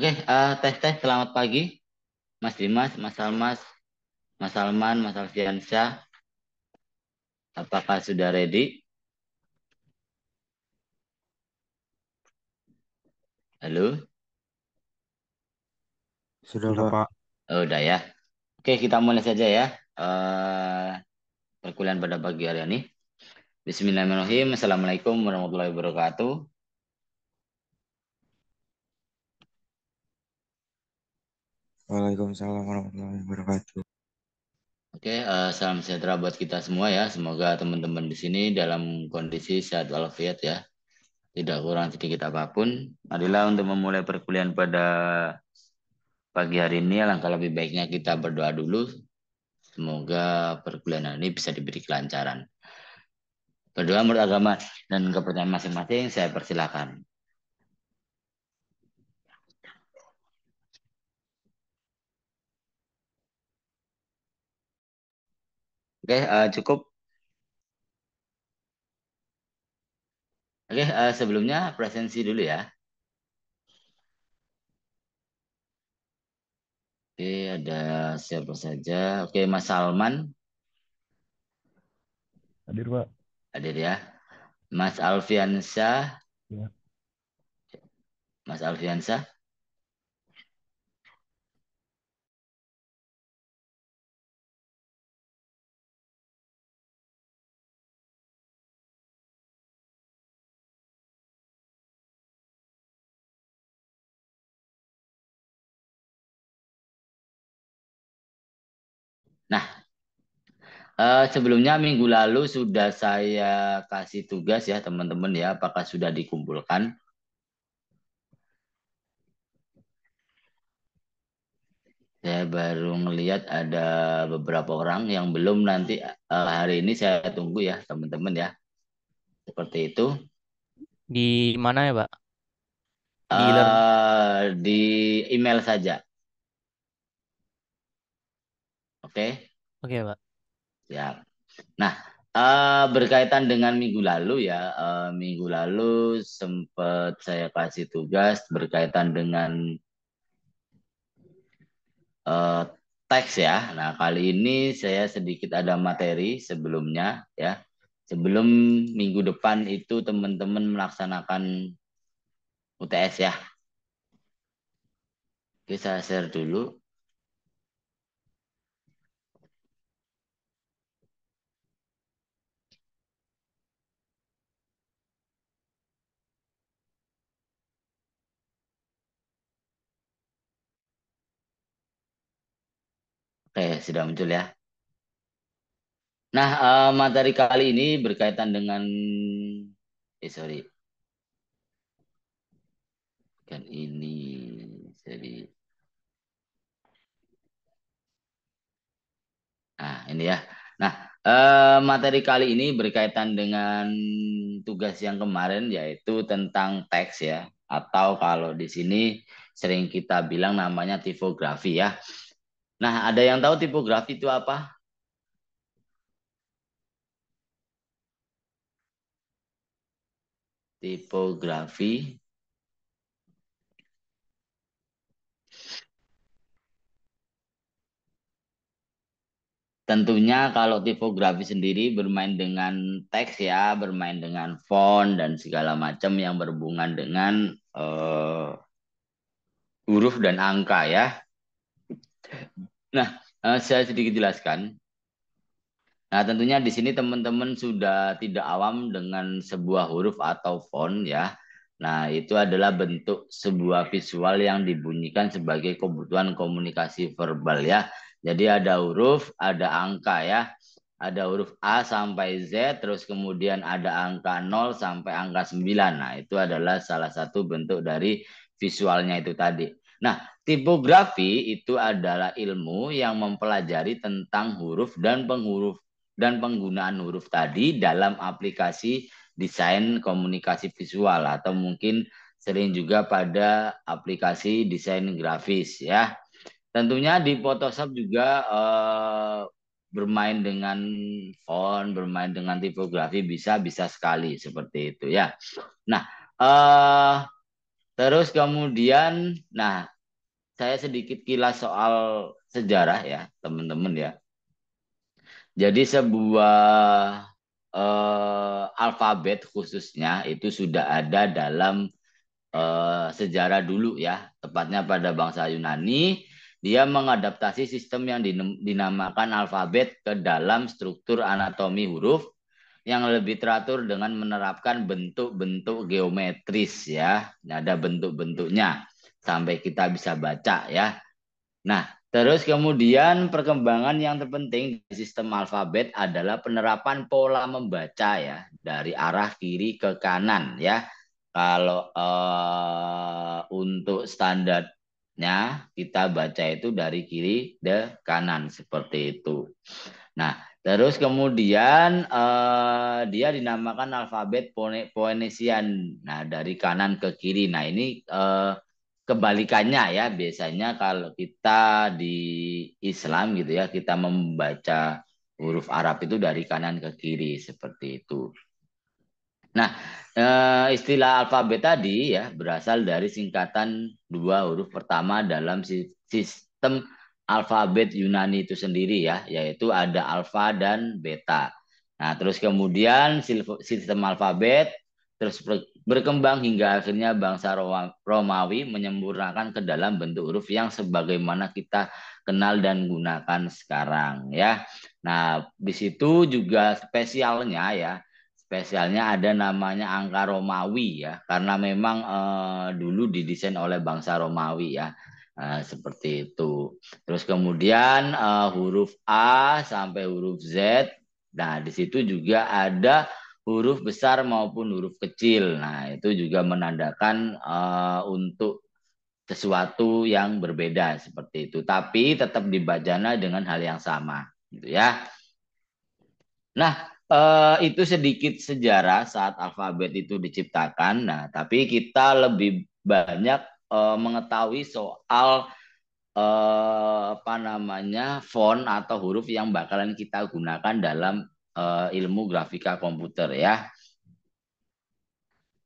Oke, uh, tes tes selamat pagi, Mas Dimas, Mas Almas, Mas Salman, Mas Alfiansyah. Apakah sudah ready? Halo? Sudah, Sudah Pak. Oh, udah ya. Oke, kita mulai saja ya. Uh, perkuliahan pada pagi hari ini. Bismillahirrahmanirrahim. Assalamualaikum warahmatullahi wabarakatuh. Waalaikumsalam warahmatullahi wabarakatuh. Oke, uh, salam sejahtera buat kita semua ya. Semoga teman-teman di sini dalam kondisi sehat walafiat ya. Tidak kurang sedikit apapun. Marilah untuk memulai perkuliahan pada pagi hari ini alangkah lebih baiknya kita berdoa dulu. Semoga perkuliahan ini bisa diberi kelancaran. Berdoa menurut agama dan kepercayaan masing-masing saya persilakan. Oke, uh, cukup. Oke, uh, sebelumnya presensi dulu ya. Oke, ada siapa saja? Oke, Mas Salman. Hadir, Pak. Hadir ya. Mas Alfiansyah. Ya. Mas Alfiansyah. Nah, uh, sebelumnya minggu lalu sudah saya kasih tugas ya teman-teman ya, apakah sudah dikumpulkan? Saya baru melihat ada beberapa orang yang belum nanti uh, hari ini saya tunggu ya teman-teman ya. Seperti itu. Di mana ya, Pak? Di, uh, di email saja. Oke? Okay? Oke, okay, Pak. Siap. Nah, uh, berkaitan dengan minggu lalu ya, uh, minggu lalu sempat saya kasih tugas berkaitan dengan uh, teks ya. Nah, kali ini saya sedikit ada materi sebelumnya ya. Sebelum minggu depan itu teman-teman melaksanakan UTS ya. Oke, saya share dulu. Oke, sudah muncul ya. Nah, uh, materi kali ini berkaitan dengan eh sorry. kan ini. Jadi Nah, ini ya. Nah, uh, materi kali ini berkaitan dengan tugas yang kemarin yaitu tentang teks ya atau kalau di sini sering kita bilang namanya tipografi ya. Nah, ada yang tahu tipografi itu apa? Tipografi Tentunya kalau tipografi sendiri bermain dengan teks ya, bermain dengan font dan segala macam yang berhubungan dengan uh, huruf dan angka ya. Nah, eh, saya sedikit jelaskan. Nah, tentunya di sini teman-teman sudah tidak awam dengan sebuah huruf atau font ya. Nah, itu adalah bentuk sebuah visual yang dibunyikan sebagai kebutuhan komunikasi verbal ya. Jadi ada huruf, ada angka ya. Ada huruf A sampai Z, terus kemudian ada angka 0 sampai angka 9. Nah, itu adalah salah satu bentuk dari visualnya itu tadi. Nah, tipografi itu adalah ilmu yang mempelajari tentang huruf dan penghuruf dan penggunaan huruf tadi dalam aplikasi desain komunikasi visual atau mungkin sering juga pada aplikasi desain grafis ya. Tentunya di Photoshop juga eh, bermain dengan font, bermain dengan tipografi bisa bisa sekali seperti itu ya. Nah, eh Terus kemudian, nah saya sedikit kilas soal sejarah ya teman-teman ya. Jadi sebuah eh, alfabet khususnya itu sudah ada dalam eh, sejarah dulu ya, tepatnya pada bangsa Yunani. Dia mengadaptasi sistem yang dinamakan alfabet ke dalam struktur anatomi huruf yang lebih teratur dengan menerapkan bentuk-bentuk geometris ya. Ada bentuk-bentuknya sampai kita bisa baca ya. Nah, terus kemudian perkembangan yang terpenting di sistem alfabet adalah penerapan pola membaca ya dari arah kiri ke kanan ya. Kalau eh, untuk standarnya kita baca itu dari kiri ke kanan seperti itu. Nah, Terus kemudian uh, dia dinamakan alfabet Poenesian. Nah, dari kanan ke kiri. Nah, ini uh, kebalikannya ya. Biasanya kalau kita di Islam gitu ya, kita membaca huruf Arab itu dari kanan ke kiri seperti itu. Nah, eh, istilah alfabet tadi ya berasal dari singkatan dua huruf pertama dalam sistem alfabet Yunani itu sendiri ya, yaitu ada alfa dan beta. Nah, terus kemudian sistem alfabet terus berkembang hingga akhirnya bangsa Romawi menyempurnakan ke dalam bentuk huruf yang sebagaimana kita kenal dan gunakan sekarang ya. Nah, di situ juga spesialnya ya, spesialnya ada namanya angka Romawi ya, karena memang eh, dulu didesain oleh bangsa Romawi ya. Nah, seperti itu. Terus kemudian uh, huruf A sampai huruf Z. Nah, di situ juga ada huruf besar maupun huruf kecil. Nah, itu juga menandakan uh, untuk sesuatu yang berbeda seperti itu. Tapi tetap dibacana dengan hal yang sama, gitu ya. Nah, Uh, itu sedikit sejarah saat alfabet itu diciptakan. Nah, tapi kita lebih banyak uh, mengetahui soal uh, apa namanya font atau huruf yang bakalan kita gunakan dalam uh, ilmu grafika komputer ya.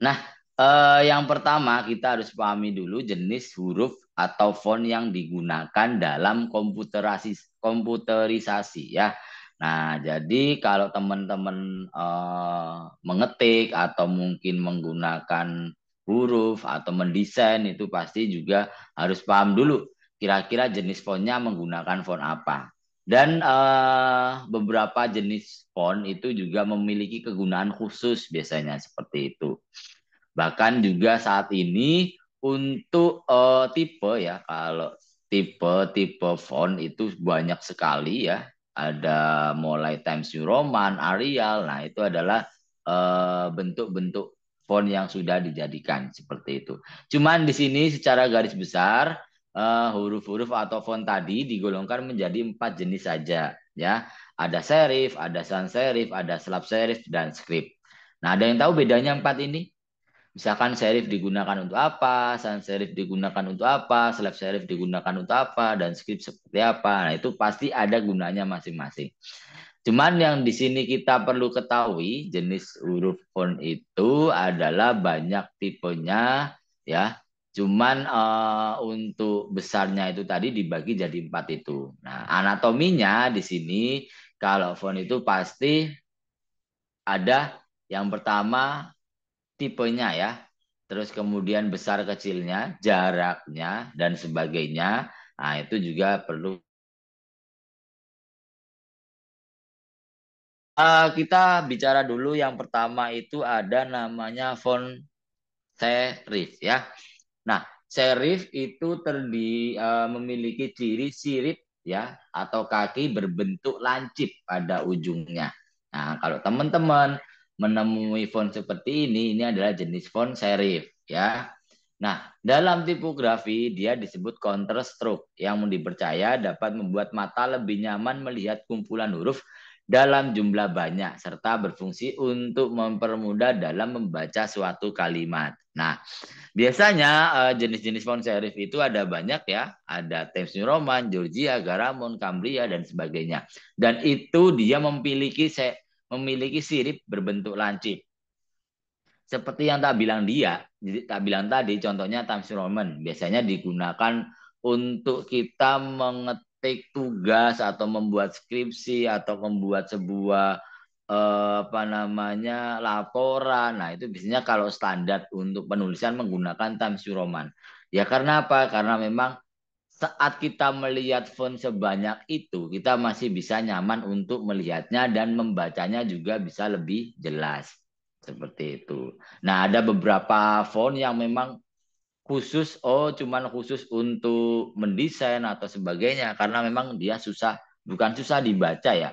Nah, uh, yang pertama kita harus pahami dulu jenis huruf atau font yang digunakan dalam komputerasi komputerisasi ya. Nah, jadi kalau teman-teman uh, mengetik atau mungkin menggunakan huruf atau mendesain itu pasti juga harus paham dulu kira-kira jenis fontnya menggunakan font apa. Dan uh, beberapa jenis font itu juga memiliki kegunaan khusus biasanya seperti itu. Bahkan juga saat ini untuk uh, tipe ya kalau tipe-tipe font itu banyak sekali ya. Ada mulai Times New Roman, Arial. Nah, itu adalah eh, bentuk-bentuk bentuk -bentuk font yang sudah dijadikan seperti itu. Cuman di sini secara garis besar eh, huruf-huruf uh, atau font tadi digolongkan menjadi empat jenis saja ya. Ada serif, ada sans serif, ada slab serif dan script. Nah, ada yang tahu bedanya empat ini? Misalkan serif digunakan untuk apa, sans serif digunakan untuk apa, slab serif digunakan untuk apa, dan script seperti apa. Nah, itu pasti ada gunanya masing-masing. Cuman yang di sini kita perlu ketahui jenis huruf font itu adalah banyak tipenya ya. Cuman uh, untuk besarnya itu tadi dibagi jadi empat itu. Nah anatominya di sini kalau font itu pasti ada yang pertama tipenya ya. Terus kemudian besar kecilnya, jaraknya dan sebagainya. Nah itu juga perlu Uh, kita bicara dulu yang pertama itu ada namanya font serif ya. Nah, serif itu terdi uh, memiliki ciri sirip ya atau kaki berbentuk lancip pada ujungnya. Nah, kalau teman-teman menemui font seperti ini, ini adalah jenis font serif ya. Nah, dalam tipografi dia disebut counter stroke yang dipercaya dapat membuat mata lebih nyaman melihat kumpulan huruf dalam jumlah banyak serta berfungsi untuk mempermudah dalam membaca suatu kalimat. Nah, biasanya eh, jenis-jenis font serif itu ada banyak ya, ada Times New Roman, Georgia, Garamond, Cambria dan sebagainya. Dan itu dia memiliki memiliki sirip berbentuk lancip. Seperti yang tak bilang dia, jadi tak bilang tadi contohnya Times New Roman biasanya digunakan untuk kita menget take tugas atau membuat skripsi atau membuat sebuah eh, apa namanya laporan. Nah, itu biasanya kalau standar untuk penulisan menggunakan Times Roman. Ya karena apa? Karena memang saat kita melihat font sebanyak itu, kita masih bisa nyaman untuk melihatnya dan membacanya juga bisa lebih jelas. Seperti itu. Nah, ada beberapa font yang memang khusus oh cuman khusus untuk mendesain atau sebagainya karena memang dia susah bukan susah dibaca ya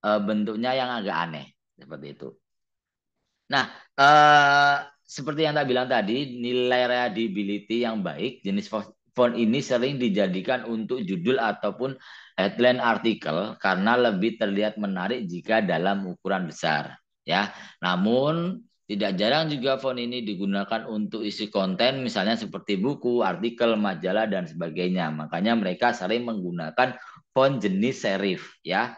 e, bentuknya yang agak aneh seperti itu. Nah e, seperti yang tak bilang tadi nilai readability yang baik jenis font ini sering dijadikan untuk judul ataupun headline artikel karena lebih terlihat menarik jika dalam ukuran besar ya. Namun tidak jarang juga font ini digunakan untuk isi konten misalnya seperti buku, artikel, majalah dan sebagainya. Makanya mereka sering menggunakan font jenis serif ya.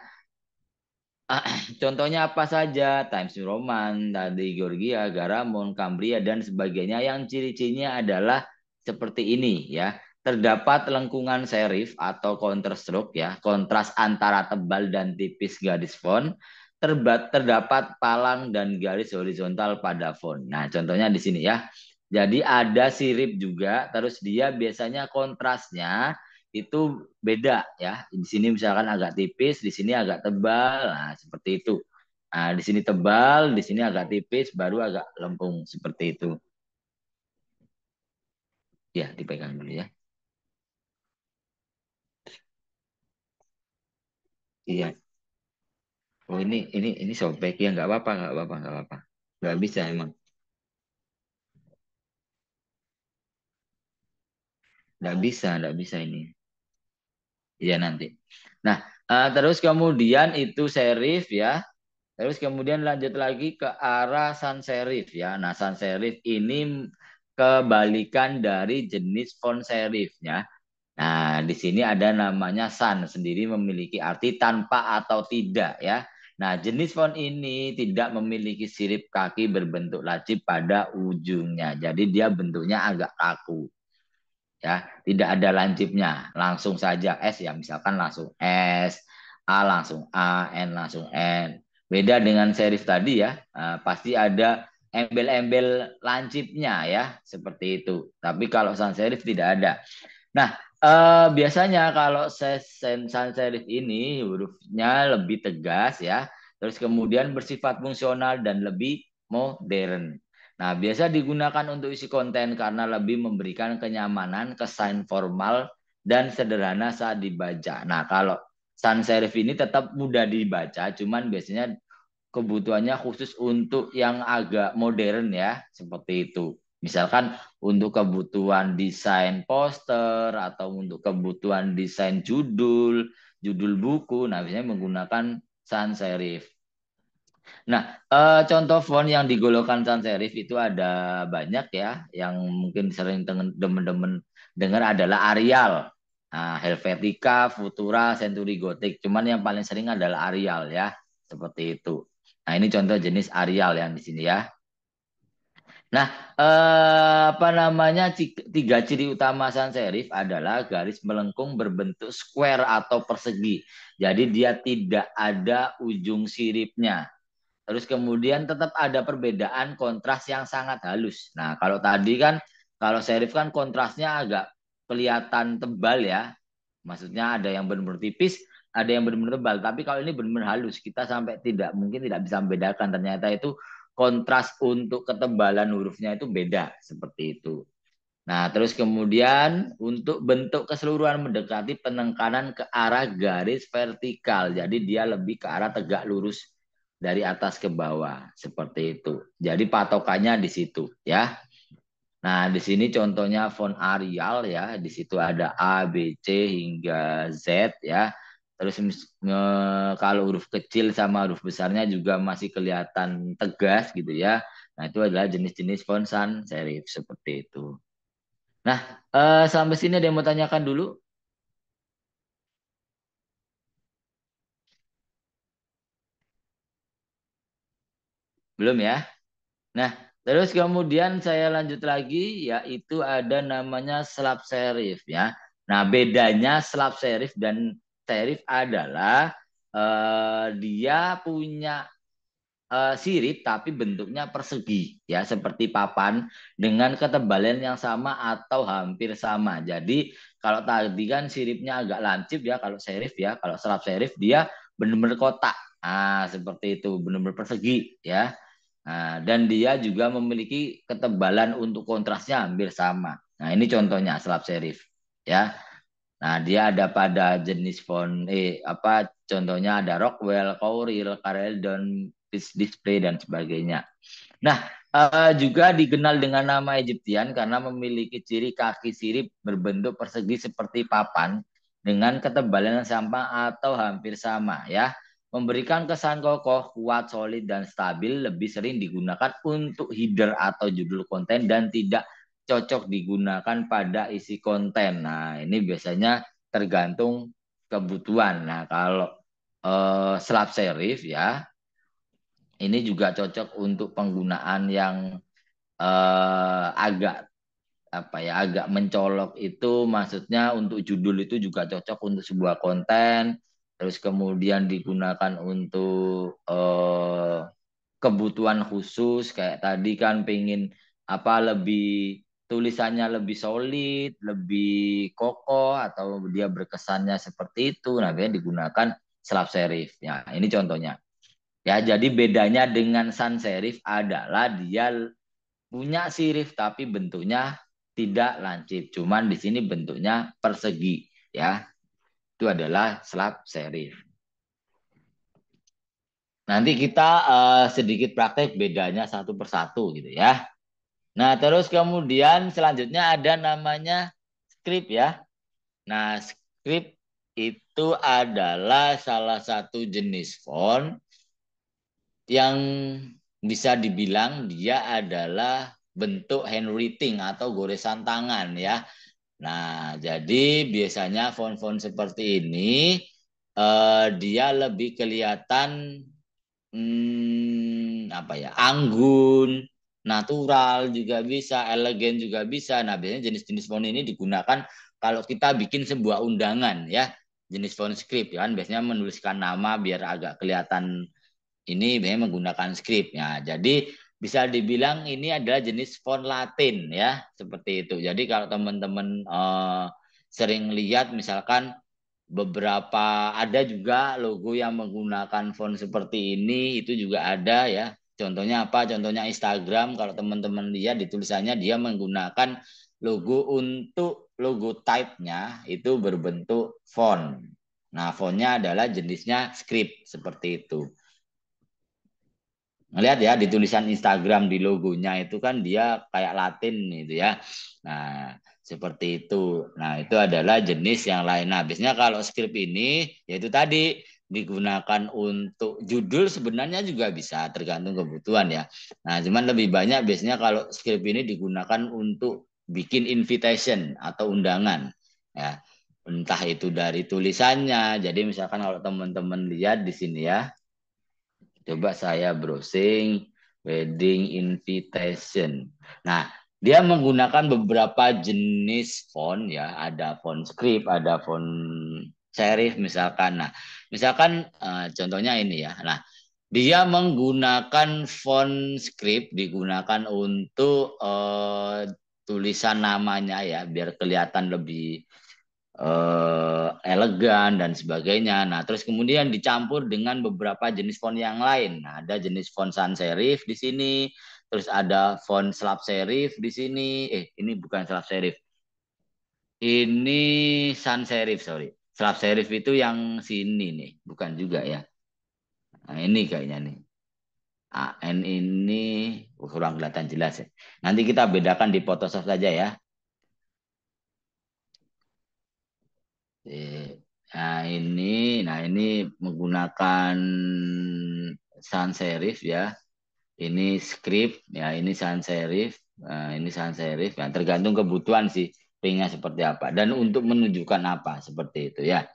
Contohnya apa saja? Times New Roman, tadi Georgia, Garamon, Cambria dan sebagainya yang ciri-cirinya adalah seperti ini ya. Terdapat lengkungan serif atau counter stroke ya, kontras antara tebal dan tipis garis font terbat, terdapat palang dan garis horizontal pada font. Nah, contohnya di sini ya. Jadi ada sirip juga, terus dia biasanya kontrasnya itu beda ya. Di sini misalkan agak tipis, di sini agak tebal, nah seperti itu. Nah, di sini tebal, di sini agak tipis, baru agak lempung seperti itu. Ya, dipegang dulu ya. Iya oh ini ini ini sobek ya nggak apa-apa nggak apa-apa nggak apa-apa nggak bisa emang nggak bisa nggak bisa ini ya nanti nah uh, terus kemudian itu serif ya terus kemudian lanjut lagi ke arah sans serif ya nah sans serif ini kebalikan dari jenis font serifnya Nah, di sini ada namanya sans sendiri memiliki arti tanpa atau tidak ya. Nah, jenis font ini tidak memiliki sirip kaki berbentuk lancip pada ujungnya. Jadi dia bentuknya agak kaku. Ya, tidak ada lancipnya. Langsung saja S ya, misalkan langsung S, A langsung A, N langsung N. Beda dengan serif tadi ya, nah, pasti ada embel-embel lancipnya ya, seperti itu. Tapi kalau sans serif tidak ada. Nah, Uh, biasanya kalau sans serif ini hurufnya lebih tegas ya, terus kemudian bersifat fungsional dan lebih modern. Nah, biasa digunakan untuk isi konten karena lebih memberikan kenyamanan, kesan formal, dan sederhana saat dibaca. Nah, kalau sans serif ini tetap mudah dibaca, cuman biasanya kebutuhannya khusus untuk yang agak modern ya, seperti itu. Misalkan untuk kebutuhan desain poster atau untuk kebutuhan desain judul, judul buku, nah biasanya menggunakan sans serif. Nah, eh, contoh font yang digolokkan sans serif itu ada banyak ya, yang mungkin sering temen-temen dengar adalah Arial, nah, Helvetica, Futura, Century Gothic. Cuman yang paling sering adalah Arial ya, seperti itu. Nah, ini contoh jenis Arial yang di sini ya. Nah, eh, apa namanya tiga ciri utama sans serif adalah garis melengkung berbentuk square atau persegi. Jadi dia tidak ada ujung siripnya. Terus kemudian tetap ada perbedaan kontras yang sangat halus. Nah, kalau tadi kan kalau serif kan kontrasnya agak kelihatan tebal ya. Maksudnya ada yang benar-benar tipis, ada yang benar-benar tebal. Tapi kalau ini benar-benar halus, kita sampai tidak mungkin tidak bisa membedakan ternyata itu kontras untuk ketebalan hurufnya itu beda seperti itu. Nah, terus kemudian untuk bentuk keseluruhan mendekati penekanan ke arah garis vertikal. Jadi dia lebih ke arah tegak lurus dari atas ke bawah, seperti itu. Jadi patokannya di situ, ya. Nah, di sini contohnya font Arial ya, di situ ada A, B, C hingga Z ya. Terus kalau huruf kecil sama huruf besarnya juga masih kelihatan tegas gitu ya. Nah itu adalah jenis-jenis font sans serif seperti itu. Nah e, sampai sini ada yang mau tanyakan dulu? Belum ya? Nah terus kemudian saya lanjut lagi yaitu ada namanya slab serif ya. Nah bedanya slab serif dan serif adalah uh, dia punya uh, sirip tapi bentuknya persegi ya seperti papan dengan ketebalan yang sama atau hampir sama. Jadi kalau tadi kan siripnya agak lancip ya kalau serif ya, kalau serap serif dia benar-benar kotak. Ah, seperti itu, benar-benar persegi ya. Nah, dan dia juga memiliki ketebalan untuk kontrasnya hampir sama. Nah, ini contohnya selap serif ya. Nah, dia ada pada jenis font eh apa contohnya ada Rockwell, dan Careldon, Display dan sebagainya. Nah, uh, juga dikenal dengan nama Egyptian karena memiliki ciri kaki sirip berbentuk persegi seperti papan dengan ketebalan yang sama atau hampir sama ya. Memberikan kesan kokoh, kuat, solid, dan stabil lebih sering digunakan untuk header atau judul konten dan tidak cocok digunakan pada isi konten. Nah, ini biasanya tergantung kebutuhan. Nah, kalau eh, serif ya, ini juga cocok untuk penggunaan yang eh, agak apa ya agak mencolok itu maksudnya untuk judul itu juga cocok untuk sebuah konten terus kemudian digunakan untuk eh, kebutuhan khusus kayak tadi kan pengen apa lebih tulisannya lebih solid, lebih kokoh atau dia berkesannya seperti itu, nah biasanya digunakan slab serif. Ya, ini contohnya. Ya, jadi bedanya dengan sans serif adalah dia punya sirif tapi bentuknya tidak lancip, cuman di sini bentuknya persegi, ya. Itu adalah slab serif. Nanti kita uh, sedikit praktek bedanya satu persatu gitu ya. Nah, terus kemudian selanjutnya ada namanya skrip ya. Nah, skrip itu adalah salah satu jenis font yang bisa dibilang dia adalah bentuk handwriting atau goresan tangan ya. Nah, jadi biasanya font-font seperti ini eh, dia lebih kelihatan hmm, apa ya? anggun, natural juga bisa, elegan juga bisa. Nah, biasanya jenis-jenis font ini digunakan kalau kita bikin sebuah undangan ya, jenis font script ya kan biasanya menuliskan nama biar agak kelihatan ini biasanya menggunakan script. Nah, jadi bisa dibilang ini adalah jenis font Latin ya, seperti itu. Jadi kalau teman-teman eh, sering lihat misalkan beberapa ada juga logo yang menggunakan font seperti ini itu juga ada ya Contohnya apa? Contohnya Instagram kalau teman-teman lihat ditulisannya dia menggunakan logo untuk logo type-nya itu berbentuk font. Nah, fontnya adalah jenisnya script seperti itu. Lihat ya di tulisan Instagram di logonya itu kan dia kayak Latin gitu ya. Nah, seperti itu. Nah, itu adalah jenis yang lain. Nah, biasanya kalau script ini yaitu tadi digunakan untuk judul sebenarnya juga bisa tergantung kebutuhan ya. Nah, cuman lebih banyak biasanya kalau script ini digunakan untuk bikin invitation atau undangan ya. Entah itu dari tulisannya. Jadi misalkan kalau teman-teman lihat di sini ya. Coba saya browsing wedding invitation. Nah, dia menggunakan beberapa jenis font ya, ada font script, ada font serif misalkan. Nah, misalkan uh, contohnya ini ya. Nah, dia menggunakan font script digunakan untuk uh, tulisan namanya ya biar kelihatan lebih uh, elegan dan sebagainya. Nah, terus kemudian dicampur dengan beberapa jenis font yang lain. Nah, ada jenis font sans serif di sini, terus ada font slab serif di sini. Eh, ini bukan slab serif. Ini sans serif, sorry Selap serif itu yang sini nih, bukan juga ya. Nah, ini kayaknya nih. AN ini oh, kurang kelihatan jelas ya. Nanti kita bedakan di Photoshop saja ya. Nah ini, nah ini menggunakan sans serif ya. Ini script ya, ini sans serif, nah, ini sans serif. Nah, tergantung kebutuhan sih ringnya seperti apa dan untuk menunjukkan apa seperti itu ya.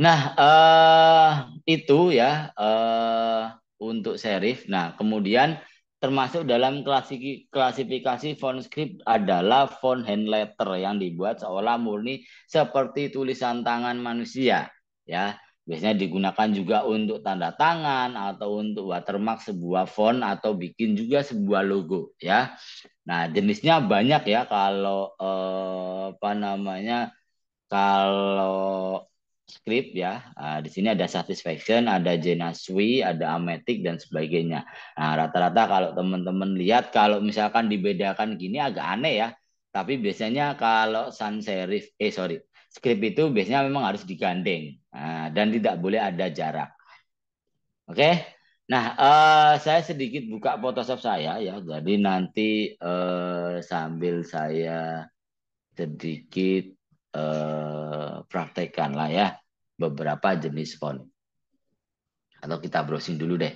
Nah uh, itu ya uh, untuk serif. Nah kemudian termasuk dalam klasik klasifikasi font script adalah font hand letter yang dibuat seolah murni seperti tulisan tangan manusia ya Biasanya digunakan juga untuk tanda tangan atau untuk watermark sebuah font atau bikin juga sebuah logo ya. Nah, jenisnya banyak ya kalau eh, apa namanya? Kalau script ya. Nah, di sini ada Satisfaction, ada Sui, ada ametic dan sebagainya. Nah, rata-rata kalau teman-teman lihat kalau misalkan dibedakan gini agak aneh ya. Tapi biasanya kalau sans serif eh sorry, skrip itu biasanya memang harus digandeng nah, dan tidak boleh ada jarak. Oke. Okay? Nah, uh, saya sedikit buka Photoshop saya ya. Jadi nanti uh, sambil saya sedikit uh, praktekkan lah ya beberapa jenis font. Atau kita browsing dulu deh.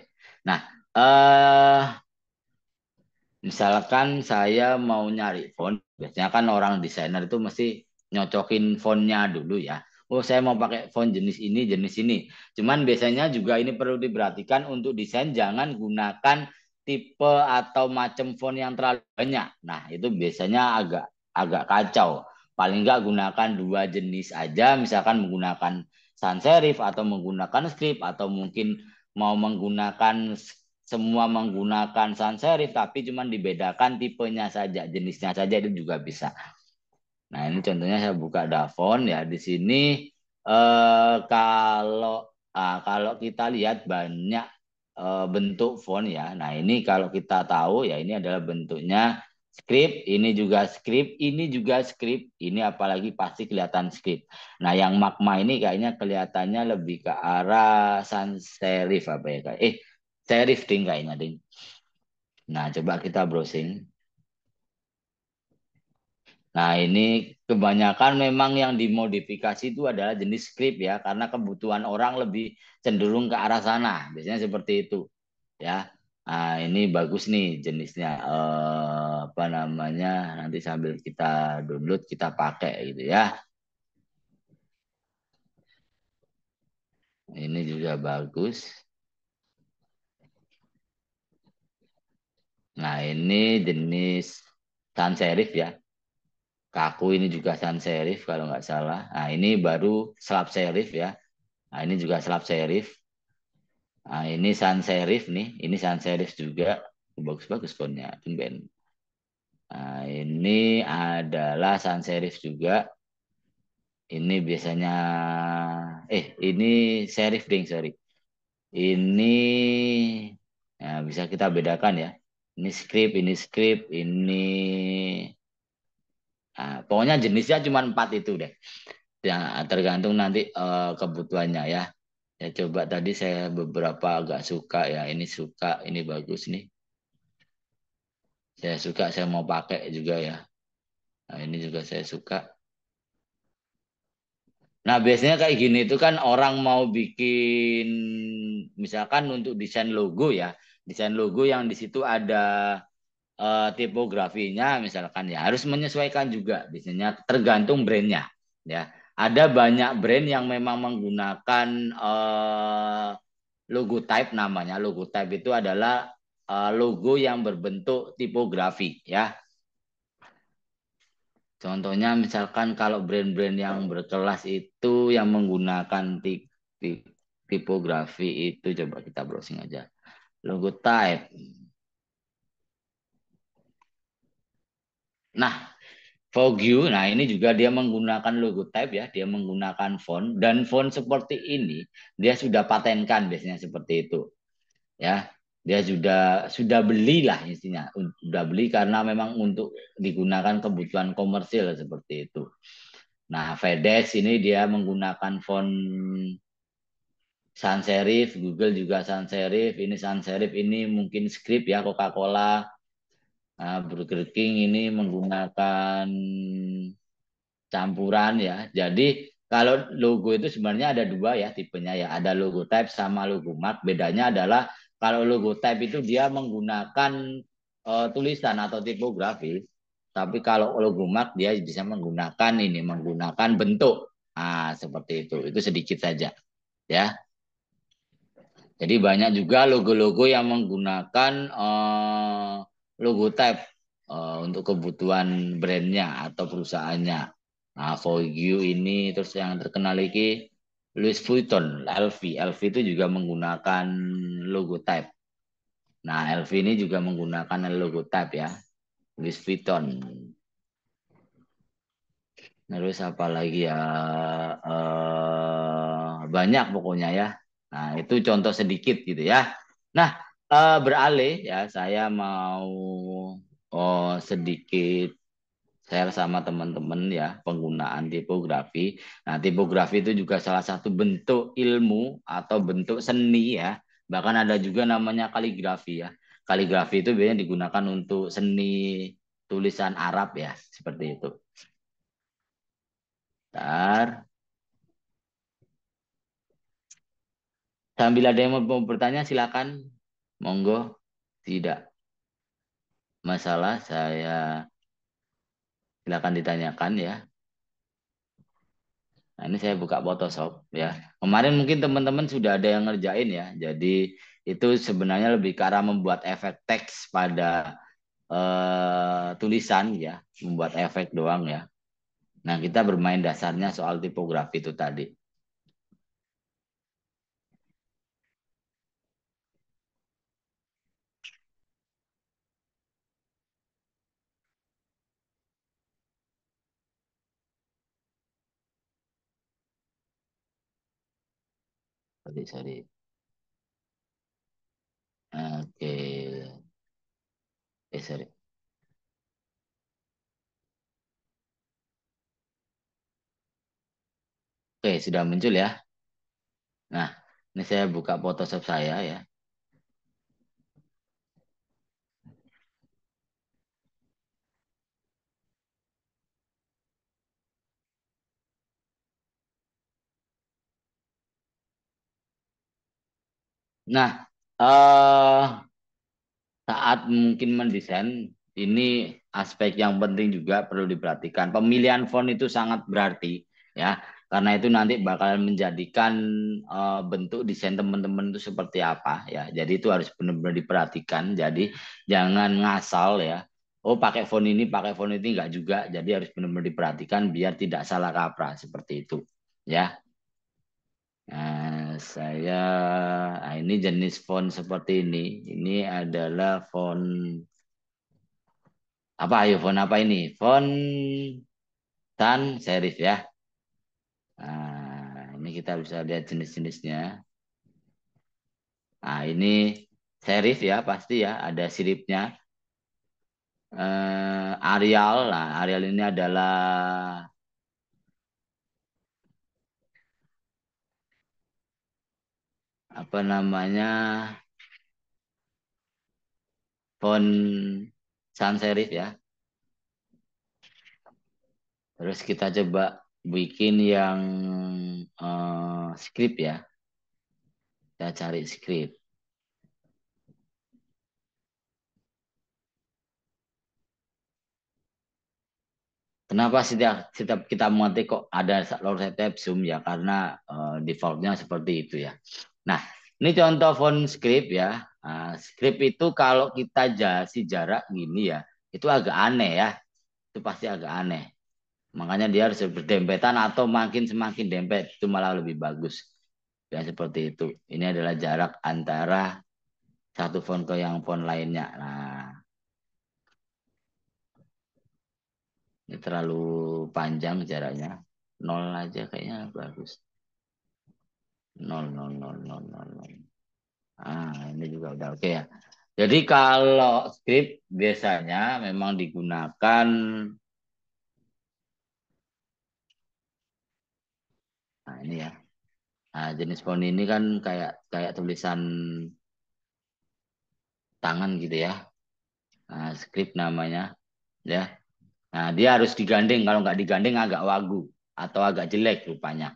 Nah, uh, misalkan saya mau nyari font, biasanya kan orang desainer itu mesti nyocokin fontnya dulu ya. Oh saya mau pakai font jenis ini, jenis ini. Cuman biasanya juga ini perlu diperhatikan untuk desain jangan gunakan tipe atau macam font yang terlalu banyak. Nah itu biasanya agak agak kacau. Paling nggak gunakan dua jenis aja, misalkan menggunakan sans serif atau menggunakan script atau mungkin mau menggunakan semua menggunakan sans serif tapi cuman dibedakan tipenya saja, jenisnya saja itu juga bisa. Nah, ini contohnya saya buka Davon ya. Di sini eh, kalau ah, kalau kita lihat banyak eh, bentuk font ya. Nah, ini kalau kita tahu ya ini adalah bentuknya script, ini juga script, ini juga script, ini apalagi pasti kelihatan script. Nah, yang magma ini kayaknya kelihatannya lebih ke arah sans serif apa ya? Eh, serif ding kayaknya ding. Nah, coba kita browsing. Nah, ini kebanyakan memang yang dimodifikasi itu adalah jenis skrip ya, karena kebutuhan orang lebih cenderung ke arah sana. Biasanya seperti itu. Ya. Nah, ini bagus nih jenisnya eh, apa namanya? Nanti sambil kita download kita pakai gitu ya. Ini juga bagus. Nah, ini jenis sans serif ya Kaku ini juga sans serif kalau nggak salah. Nah, ini baru slab serif ya. Nah, ini juga slab serif. Nah, ini sans serif nih. Ini sans serif juga. Bagus-bagus ponnya. Tumben. Nah, ini adalah sans serif juga. Ini biasanya eh ini serif ding, sorry. Ini nah, bisa kita bedakan ya. Ini script, ini script, ini Nah, pokoknya jenisnya cuma empat itu deh. Ya, tergantung nanti uh, kebutuhannya ya. Ya coba tadi saya beberapa agak suka ya. Ini suka, ini bagus nih. Saya suka, saya mau pakai juga ya. Nah, ini juga saya suka. Nah, biasanya kayak gini itu kan orang mau bikin misalkan untuk desain logo ya. Desain logo yang di situ ada uh, tipografinya misalkan ya harus menyesuaikan juga biasanya tergantung brandnya ya ada banyak brand yang memang menggunakan uh, eh, logo type namanya logo type itu adalah uh, logo yang berbentuk tipografi ya contohnya misalkan kalau brand-brand yang berkelas itu yang menggunakan tipografi itu coba kita browsing aja logo type Nah, you, nah ini juga dia menggunakan logo logotype ya, dia menggunakan font dan font seperti ini dia sudah patenkan biasanya seperti itu. Ya, dia sudah sudah belilah intinya, sudah beli karena memang untuk digunakan kebutuhan komersil seperti itu. Nah, Fedex ini dia menggunakan font sans serif, Google juga sans serif, ini sans serif, ini mungkin script ya Coca-Cola, Nah, Burger King ini menggunakan campuran ya. Jadi kalau logo itu sebenarnya ada dua ya tipenya ya. Ada logo type sama logo mark. Bedanya adalah kalau logo type itu dia menggunakan uh, tulisan atau tipografi. Tapi kalau logo mark dia bisa menggunakan ini, menggunakan bentuk. Nah, seperti itu. Itu sedikit saja ya. Jadi banyak juga logo-logo yang menggunakan uh, logo type uh, untuk kebutuhan brandnya atau perusahaannya. Nah, Vogue ini terus yang terkenal lagi Louis Vuitton, LV. LV itu juga menggunakan logo type. Nah, LV ini juga menggunakan logo type ya. Louis Vuitton. Terus apa lagi ya? Uh, banyak pokoknya ya. Nah, itu contoh sedikit gitu ya. Nah, uh, beralih ya saya mau oh, sedikit share sama teman-teman ya penggunaan tipografi. Nah, tipografi itu juga salah satu bentuk ilmu atau bentuk seni ya. Bahkan ada juga namanya kaligrafi ya. Kaligrafi itu biasanya digunakan untuk seni tulisan Arab ya, seperti itu. Bentar. Sambil ada yang mau bertanya silakan Monggo tidak. Masalah saya silakan ditanyakan ya. Nah, ini saya buka Photoshop ya. Kemarin mungkin teman-teman sudah ada yang ngerjain ya. Jadi itu sebenarnya lebih ke arah membuat efek teks pada eh, tulisan ya, membuat efek doang ya. Nah, kita bermain dasarnya soal tipografi itu tadi. sorry. Oke. Eh, sorry. Oke, sudah muncul ya. Nah, ini saya buka Photoshop saya ya. Nah, uh, saat mungkin mendesain ini aspek yang penting juga perlu diperhatikan. Pemilihan font itu sangat berarti ya. Karena itu nanti bakal menjadikan uh, bentuk desain teman-teman itu seperti apa ya. Jadi itu harus benar-benar diperhatikan. Jadi jangan ngasal ya. Oh pakai font ini, pakai font ini enggak juga. Jadi harus benar-benar diperhatikan biar tidak salah kaprah seperti itu ya. Nah, saya nah ini jenis font seperti ini. Ini adalah font apa ayo font apa ini? Font tan serif ya. Nah, ini kita bisa lihat jenis-jenisnya. Nah, ini serif ya pasti ya, ada siripnya. Eh, Arial, nah Arial ini adalah apa namanya font sans serif ya. Terus kita coba bikin yang uh, script ya. Kita cari script. Kenapa setiap, setiap kita mengerti kok ada lower step zoom ya? Karena uh, defaultnya seperti itu ya. Nah, ini contoh font script ya. Nah, script itu kalau kita jasi jarak gini ya, itu agak aneh ya. Itu pasti agak aneh. Makanya dia harus berdempetan atau makin semakin dempet itu malah lebih bagus. Ya seperti itu. Ini adalah jarak antara satu font ke yang font lainnya. Nah, ini terlalu panjang jaraknya. Nol aja kayaknya bagus nol nol nol nol nol nol. Ah ini juga udah oke okay ya. Jadi kalau script biasanya memang digunakan nah ini ya. Nah, jenis font ini kan kayak kayak tulisan tangan gitu ya. Nah, script namanya ya. Nah, dia harus digandeng kalau nggak digandeng agak wagu atau agak jelek rupanya.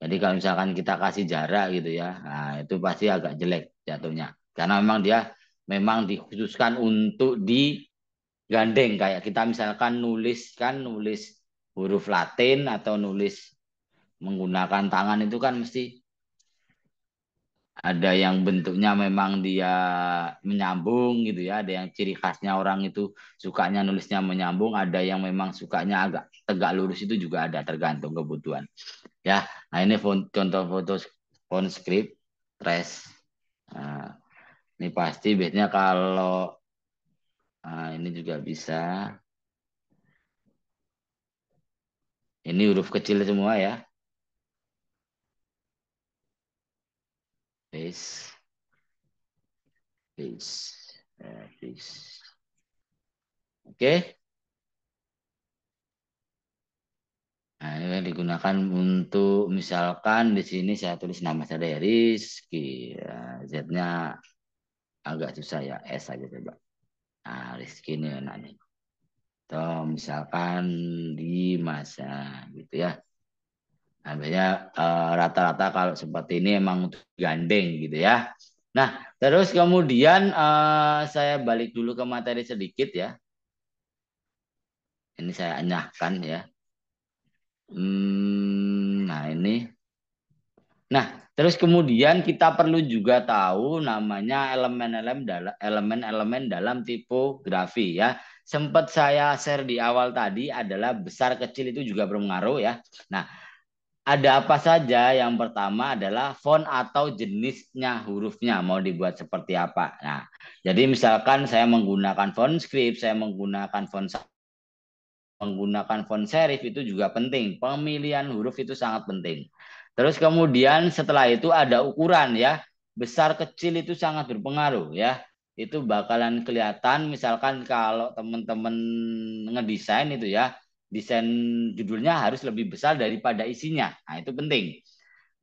Jadi kalau misalkan kita kasih jarak gitu ya, nah itu pasti agak jelek jatuhnya. Karena memang dia memang dikhususkan untuk digandeng kayak kita misalkan nulis kan nulis huruf Latin atau nulis menggunakan tangan itu kan mesti ada yang bentuknya memang dia menyambung gitu ya, ada yang ciri khasnya orang itu sukanya nulisnya menyambung, ada yang memang sukanya agak tegak lurus itu juga ada tergantung kebutuhan ya nah ini contoh foto font script trace nah, ini pasti biasanya kalau nah, ini juga bisa ini huruf kecil semua ya face face face eh, oke okay. Nah, ini digunakan untuk misalkan di sini saya tulis nama saya dari Rizky. Ya, Z-nya agak susah ya, S aja coba. Nah, Rizky ini enak nih. Atau misalkan di masa gitu ya. Artinya eh, rata-rata kalau seperti ini emang untuk gandeng gitu ya. Nah, terus kemudian eh, saya balik dulu ke materi sedikit ya. Ini saya anyahkan ya. Hmm, nah ini. Nah, terus kemudian kita perlu juga tahu namanya elemen-elemen dalam elemen-elemen dalam tipografi ya. Sempat saya share di awal tadi adalah besar kecil itu juga berpengaruh ya. Nah, ada apa saja? Yang pertama adalah font atau jenisnya hurufnya mau dibuat seperti apa. Nah, jadi misalkan saya menggunakan font script, saya menggunakan font menggunakan font serif itu juga penting. Pemilihan huruf itu sangat penting. Terus kemudian setelah itu ada ukuran ya. Besar kecil itu sangat berpengaruh ya. Itu bakalan kelihatan misalkan kalau teman-teman ngedesain itu ya, desain judulnya harus lebih besar daripada isinya. Nah, itu penting.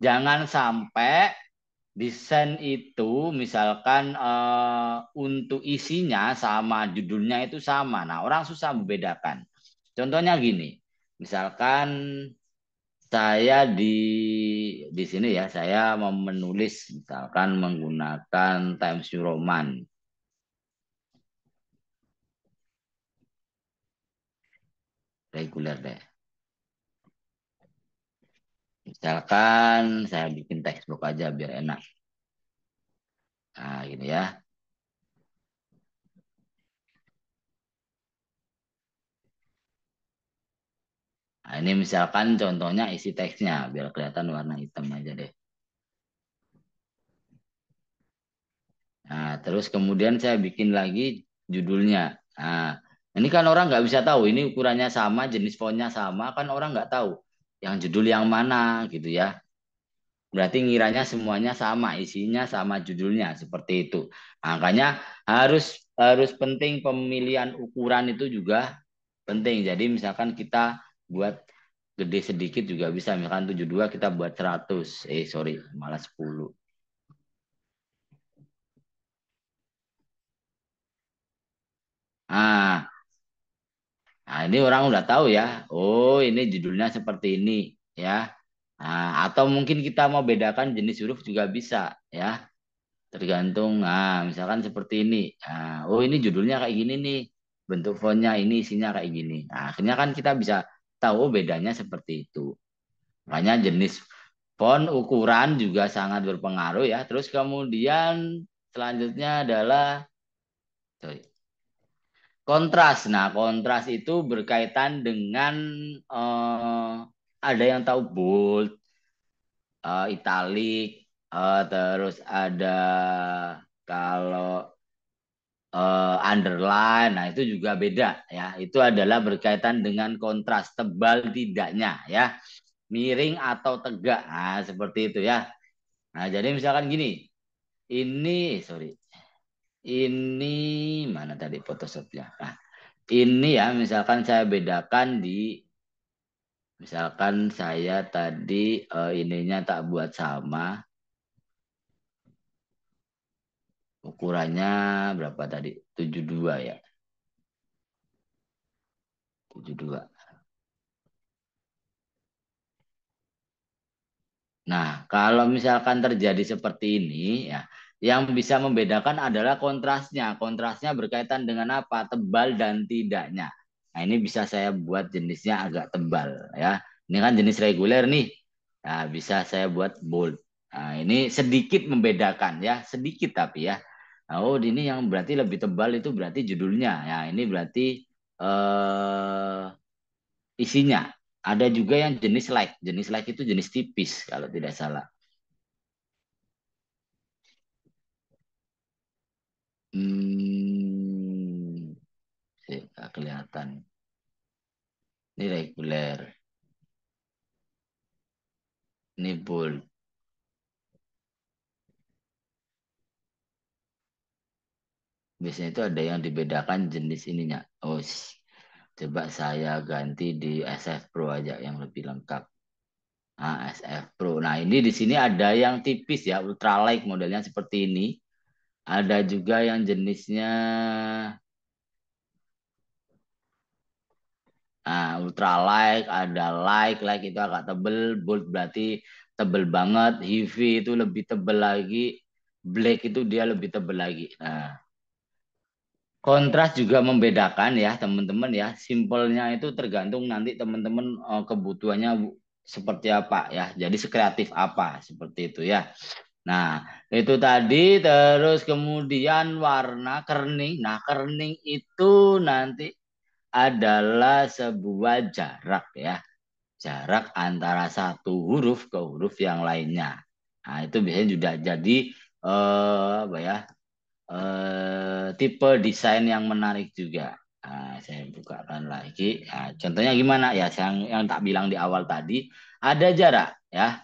Jangan sampai desain itu misalkan e, untuk isinya sama, judulnya itu sama. Nah, orang susah membedakan. Contohnya gini, misalkan saya di di sini ya, saya mau menulis misalkan menggunakan Times New Roman. Reguler deh. Misalkan saya bikin textbook aja biar enak. Nah, gini ya. Nah, ini misalkan contohnya isi teksnya biar kelihatan warna hitam aja deh. Nah, terus kemudian saya bikin lagi judulnya. Nah, ini kan orang nggak bisa tahu ini ukurannya sama, jenis fontnya sama, kan orang nggak tahu yang judul yang mana gitu ya. Berarti ngiranya semuanya sama, isinya sama judulnya seperti itu. Nah, makanya harus harus penting pemilihan ukuran itu juga penting. Jadi misalkan kita buat gede sedikit juga bisa misalkan 72 kita buat 100 eh sorry malah 10 ah nah ini orang udah tahu ya oh ini judulnya seperti ini ya nah, atau mungkin kita mau bedakan jenis huruf juga bisa ya tergantung nah misalkan seperti ini nah, oh ini judulnya kayak gini nih bentuk fontnya ini isinya kayak gini nah, akhirnya kan kita bisa tahu bedanya seperti itu. Makanya jenis font ukuran juga sangat berpengaruh ya. Terus kemudian selanjutnya adalah sorry, kontras. Nah, kontras itu berkaitan dengan uh, ada yang tahu bold, uh, italic, uh, terus ada kalau uh, underline. Nah, itu juga beda ya. Itu adalah berkaitan dengan kontras tebal tidaknya ya. Miring atau tegak. Nah, seperti itu ya. Nah, jadi misalkan gini. Ini sorry. Ini mana tadi Photoshopnya? Nah, ini ya misalkan saya bedakan di misalkan saya tadi uh, ininya tak buat sama Ukurannya berapa tadi? 72 ya. 72. Nah, kalau misalkan terjadi seperti ini, ya, yang bisa membedakan adalah kontrasnya. Kontrasnya berkaitan dengan apa? Tebal dan tidaknya. Nah, ini bisa saya buat jenisnya agak tebal, ya. Ini kan jenis reguler nih. Nah, bisa saya buat bold. Nah, ini sedikit membedakan, ya, sedikit tapi ya. Oh, ini yang berarti lebih tebal itu berarti judulnya. Ya, ini berarti uh, isinya. Ada juga yang jenis like. Jenis like itu jenis tipis kalau tidak salah. Hmm, kelihatan. Ini reguler. Ini bold. biasanya itu ada yang dibedakan jenis ininya. Oh, coba saya ganti di SF Pro aja yang lebih lengkap. Nah, SF Pro. Nah, ini di sini ada yang tipis ya, ultralight modelnya seperti ini. Ada juga yang jenisnya Nah, ultralight, ada light, light itu agak tebel, bold berarti tebel banget, heavy itu lebih tebel lagi, black itu dia lebih tebel lagi. Nah, kontras juga membedakan ya teman-teman ya simpelnya itu tergantung nanti teman-teman eh, kebutuhannya seperti apa ya jadi sekreatif apa seperti itu ya nah itu tadi terus kemudian warna kerning nah kerning itu nanti adalah sebuah jarak ya jarak antara satu huruf ke huruf yang lainnya nah itu biasanya juga jadi eh, apa ya eh, tipe desain yang menarik juga. Nah, saya bukakan lagi. Nah, contohnya gimana ya? Yang yang tak bilang di awal tadi ada jarak ya.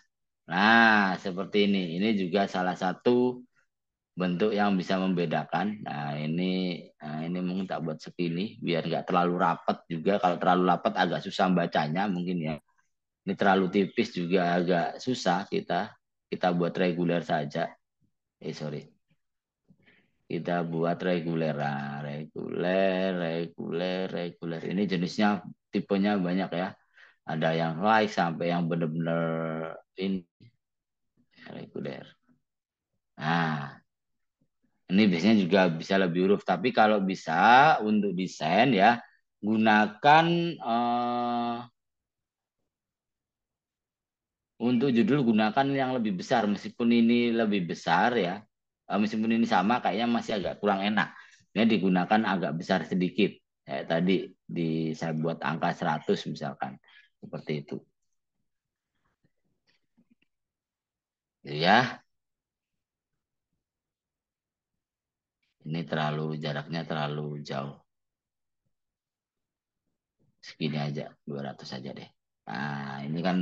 Nah seperti ini. Ini juga salah satu bentuk yang bisa membedakan. Nah ini nah, ini mungkin tak buat sekini biar nggak terlalu rapat juga. Kalau terlalu rapat agak susah bacanya mungkin ya. Ini terlalu tipis juga agak susah kita kita buat reguler saja. Eh sorry kita buat reguler, reguler, reguler, reguler. Ini jenisnya tipenya banyak ya. Ada yang like sampai yang benar-benar ini reguler. Nah, ini biasanya juga bisa lebih huruf. Tapi kalau bisa untuk desain ya gunakan uh, untuk judul gunakan yang lebih besar meskipun ini lebih besar ya Eh, meskipun ini sama kayaknya masih agak kurang enak. Ini digunakan agak besar sedikit. Ya, tadi di saya buat angka 100 misalkan seperti itu. Ya. Ini terlalu jaraknya terlalu jauh. Segini aja, 200 aja deh. Nah, ini kan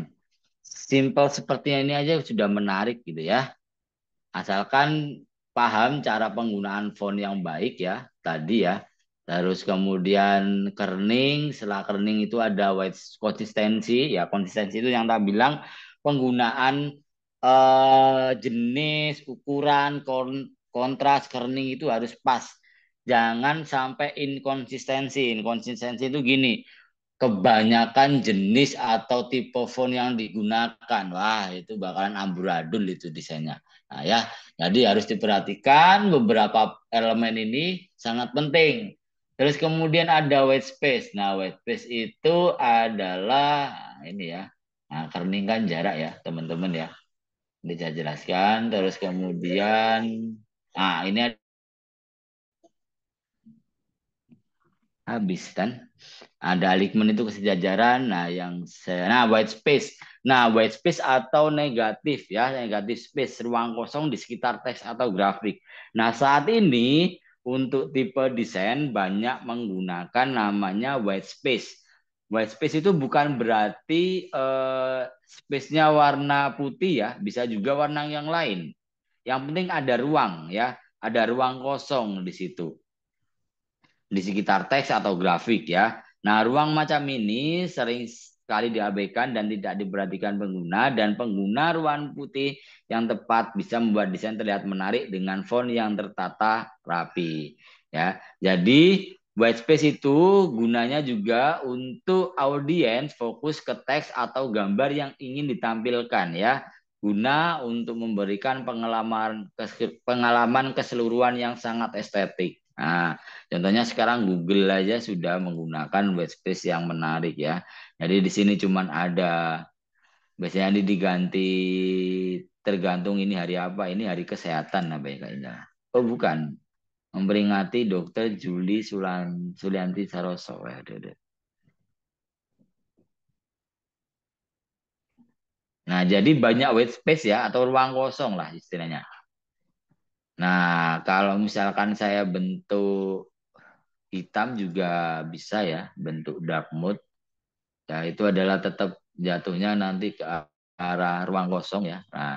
simple sepertinya ini aja sudah menarik gitu ya. Asalkan paham cara penggunaan font yang baik ya tadi ya. Terus kemudian kerning, setelah kerning itu ada white konsistensi ya konsistensi itu yang tak bilang penggunaan eh, jenis, ukuran, kon, kontras kerning itu harus pas. Jangan sampai inkonsistensi. Inkonsistensi itu gini, kebanyakan jenis atau tipe font yang digunakan. Wah, itu bakalan amburadul itu desainnya. Nah, ya, jadi harus diperhatikan beberapa elemen ini sangat penting. Terus kemudian ada white space. Nah, white space itu adalah nah, ini ya. Nah, kerning kan jarak ya, teman-teman ya. Ini saya jelaskan. Terus kemudian, nah ini ada habis kan. Ada alignment itu kesejajaran. Nah, yang saya, nah white space Nah, white space atau negatif ya, negatif space, ruang kosong di sekitar teks atau grafik. Nah, saat ini untuk tipe desain banyak menggunakan namanya white space. White space itu bukan berarti eh, space-nya warna putih ya, bisa juga warna yang lain. Yang penting ada ruang ya, ada ruang kosong di situ. Di sekitar teks atau grafik ya. Nah, ruang macam ini sering sekali diabaikan dan tidak diperhatikan pengguna dan pengguna ruang putih yang tepat bisa membuat desain terlihat menarik dengan font yang tertata rapi ya. Jadi white space itu gunanya juga untuk audiens fokus ke teks atau gambar yang ingin ditampilkan ya guna untuk memberikan pengalaman pengalaman keseluruhan yang sangat estetik. Nah, contohnya sekarang Google aja sudah menggunakan web yang menarik ya. Jadi di sini cuman ada biasanya ini diganti tergantung ini hari apa, ini hari kesehatan apa ya kayaknya. Oh bukan, memperingati Dokter Juli Sulan, Sulianti Saroso. Waduh, Nah, jadi banyak web space ya atau ruang kosong lah istilahnya. Nah, kalau misalkan saya bentuk hitam juga bisa ya, bentuk dark mode. Ya, itu adalah tetap jatuhnya nanti ke arah ruang kosong ya. Nah,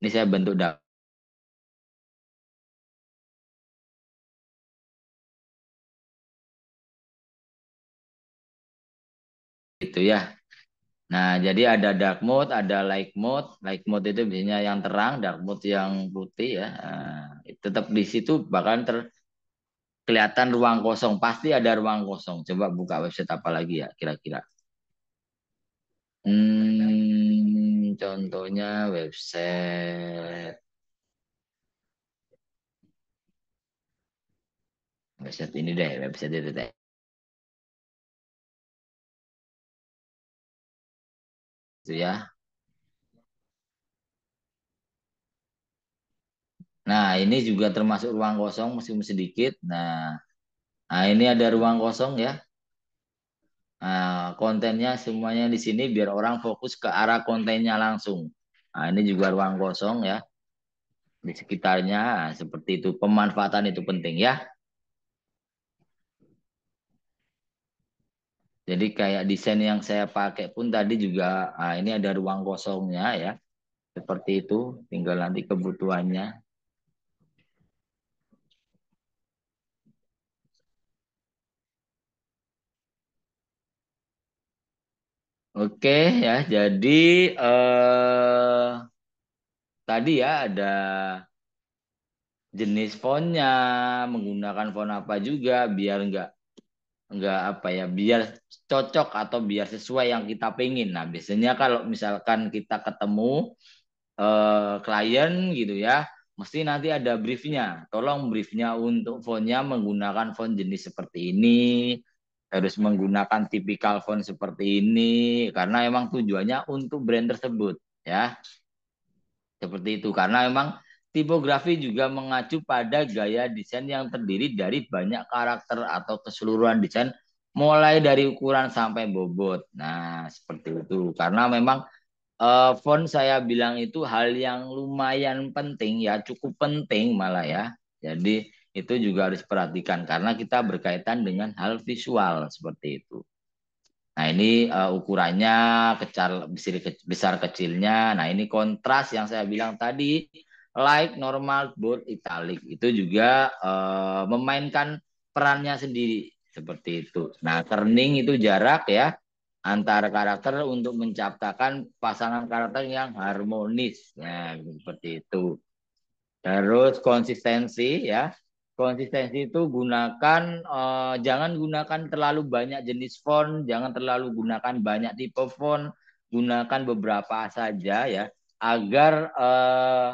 ini saya bentuk dark itu ya Nah, jadi ada dark mode, ada light mode. Light mode itu biasanya yang terang, dark mode yang putih ya. Nah, tetap di situ bahkan ter kelihatan ruang kosong. Pasti ada ruang kosong. Coba buka website apa lagi ya kira-kira. Hmm, contohnya website website ini deh, website itu deh. Gitu ya. Nah, ini juga termasuk ruang kosong mesti sedikit. Nah, nah ini ada ruang kosong ya. Nah, kontennya semuanya di sini biar orang fokus ke arah kontennya langsung. Nah, ini juga ruang kosong ya. Di sekitarnya nah, seperti itu pemanfaatan itu penting ya. Jadi kayak desain yang saya pakai pun tadi juga nah ini ada ruang kosongnya ya. Seperti itu, tinggal nanti kebutuhannya. Oke ya, jadi eh, tadi ya ada jenis fontnya, menggunakan font apa juga biar nggak nggak apa ya biar cocok atau biar sesuai yang kita pengen. Nah biasanya kalau misalkan kita ketemu eh, klien gitu ya, mesti nanti ada briefnya. Tolong briefnya untuk fontnya menggunakan font jenis seperti ini, harus menggunakan tipikal font seperti ini, karena emang tujuannya untuk brand tersebut ya. Seperti itu karena emang Tipografi juga mengacu pada gaya desain yang terdiri dari banyak karakter atau keseluruhan desain mulai dari ukuran sampai bobot. Nah, seperti itu. Karena memang uh, font saya bilang itu hal yang lumayan penting ya, cukup penting malah ya. Jadi itu juga harus perhatikan karena kita berkaitan dengan hal visual seperti itu. Nah, ini uh, ukurannya, kecil, besar kecilnya. Nah, ini kontras yang saya bilang tadi like normal bold italic itu juga uh, memainkan perannya sendiri seperti itu. Nah, turning itu jarak ya antara karakter untuk menciptakan pasangan karakter yang harmonis. Nah, seperti itu. Terus konsistensi ya. Konsistensi itu gunakan eh, jangan gunakan terlalu banyak jenis font, jangan terlalu gunakan banyak tipe font, gunakan beberapa saja ya agar eh,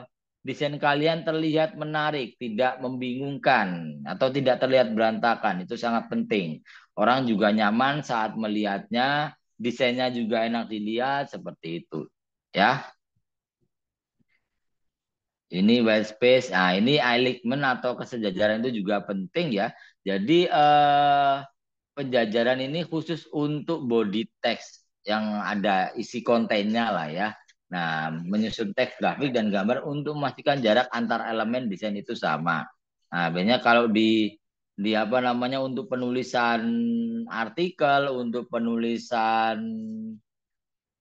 desain kalian terlihat menarik, tidak membingungkan, atau tidak terlihat berantakan. Itu sangat penting. Orang juga nyaman saat melihatnya, desainnya juga enak dilihat, seperti itu. Ya. Ini white space. Nah, ini alignment atau kesejajaran itu juga penting ya. Jadi eh, penjajaran ini khusus untuk body text yang ada isi kontennya lah ya. Nah, menyusun teks grafik dan gambar untuk memastikan jarak antar elemen desain itu sama. Nah, biasanya kalau di di apa namanya untuk penulisan artikel, untuk penulisan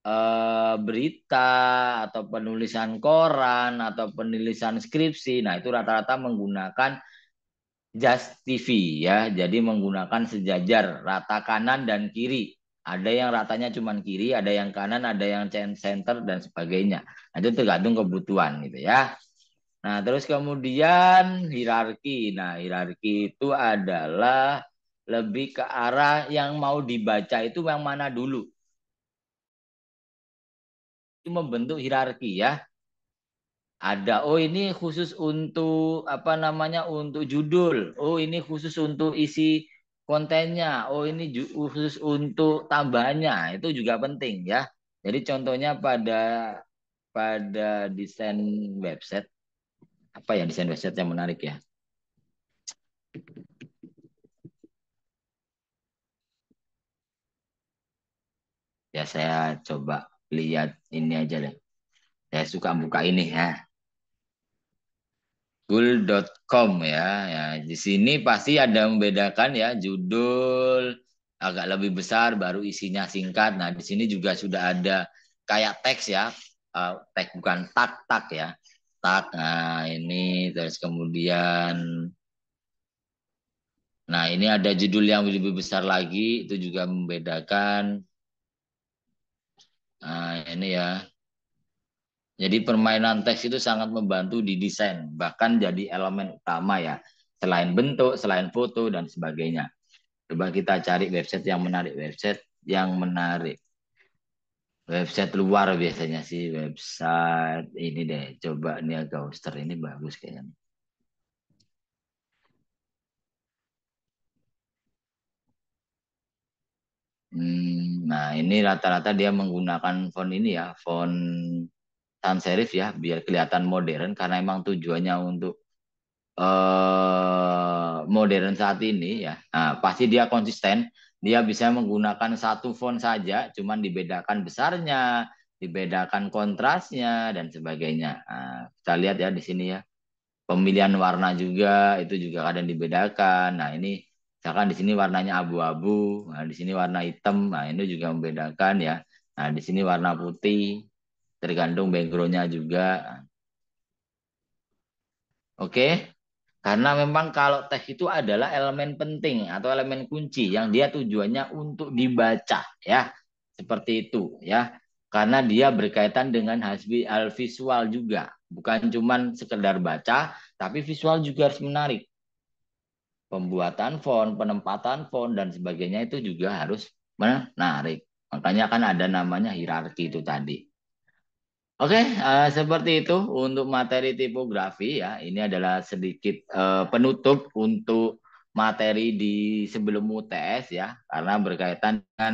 eh, berita atau penulisan koran atau penulisan skripsi. Nah, itu rata-rata menggunakan Just TV ya. Jadi menggunakan sejajar rata kanan dan kiri ada yang ratanya cuma kiri, ada yang kanan, ada yang center dan sebagainya. Nah, itu tergantung kebutuhan gitu ya. Nah, terus kemudian hierarki. Nah, hierarki itu adalah lebih ke arah yang mau dibaca itu yang mana dulu. Itu membentuk hierarki ya ada oh ini khusus untuk apa namanya untuk judul oh ini khusus untuk isi kontennya, oh ini khusus untuk tambahannya, itu juga penting ya. Jadi contohnya pada pada desain website apa ya desain website yang menarik ya? Ya saya coba lihat ini aja deh. Saya suka buka ini ya google.com ya. ya. Di sini pasti ada membedakan ya judul agak lebih besar baru isinya singkat. Nah, di sini juga sudah ada kayak teks ya. Uh, eh, tag bukan tak tak ya. Tak. Nah, ini terus kemudian Nah, ini ada judul yang lebih besar lagi, itu juga membedakan. Nah, ini ya. Jadi permainan teks itu sangat membantu di desain, bahkan jadi elemen utama ya. Selain bentuk, selain foto, dan sebagainya. Coba kita cari website yang menarik, website yang menarik. Website luar biasanya sih, website ini deh. Coba Nia Gauster ini bagus kayaknya. Hmm, nah ini rata-rata dia menggunakan font ini ya, font sans serif ya biar kelihatan modern karena emang tujuannya untuk eh, modern saat ini ya nah, pasti dia konsisten dia bisa menggunakan satu font saja cuman dibedakan besarnya dibedakan kontrasnya dan sebagainya nah, kita lihat ya di sini ya pemilihan warna juga itu juga kadang dibedakan nah ini misalkan di sini warnanya abu-abu, nah di sini warna hitam, nah ini juga membedakan ya. Nah di sini warna putih, tergantung backgroundnya juga. Oke, karena memang kalau teks itu adalah elemen penting atau elemen kunci yang dia tujuannya untuk dibaca ya, seperti itu ya. Karena dia berkaitan dengan hasil visual juga, bukan cuman sekedar baca, tapi visual juga harus menarik. Pembuatan font, penempatan font dan sebagainya itu juga harus menarik. Makanya kan ada namanya hierarki itu tadi. Oke, okay, uh, eh, seperti itu untuk materi tipografi ya. Ini adalah sedikit uh, penutup untuk materi di sebelum UTS ya, karena berkaitan dengan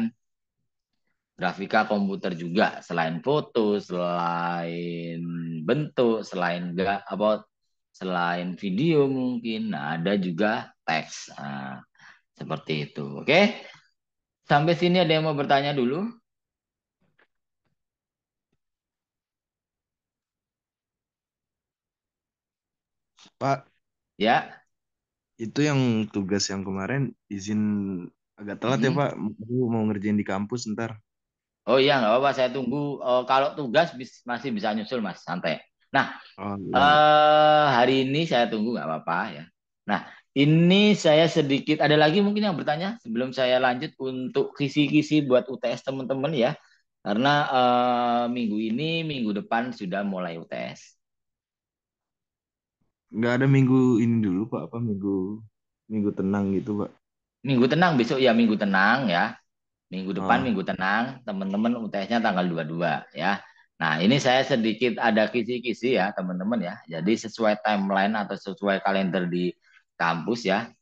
grafika komputer juga. Selain foto, selain bentuk, selain apa, selain video mungkin, nah, ada juga teks. uh, seperti itu. Oke, okay? sampai sini ada yang mau bertanya dulu? Pak. Ya. Itu yang tugas yang kemarin izin agak telat hmm. ya Pak. Mau, mau ngerjain di kampus ntar. Oh iya nggak apa-apa. Saya tunggu. Uh, kalau tugas bis, masih bisa nyusul Mas. Santai. Nah oh, iya. uh, hari ini saya tunggu nggak apa-apa ya. Nah ini saya sedikit ada lagi mungkin yang bertanya sebelum saya lanjut untuk kisi-kisi buat UTS teman-teman ya. Karena uh, minggu ini, minggu depan sudah mulai UTS nggak ada minggu ini dulu pak apa minggu minggu tenang gitu pak minggu tenang besok ya minggu tenang ya minggu depan oh. minggu tenang teman-teman UTS-nya tanggal 22 ya nah ini saya sedikit ada kisi-kisi ya teman-teman ya jadi sesuai timeline atau sesuai kalender di kampus ya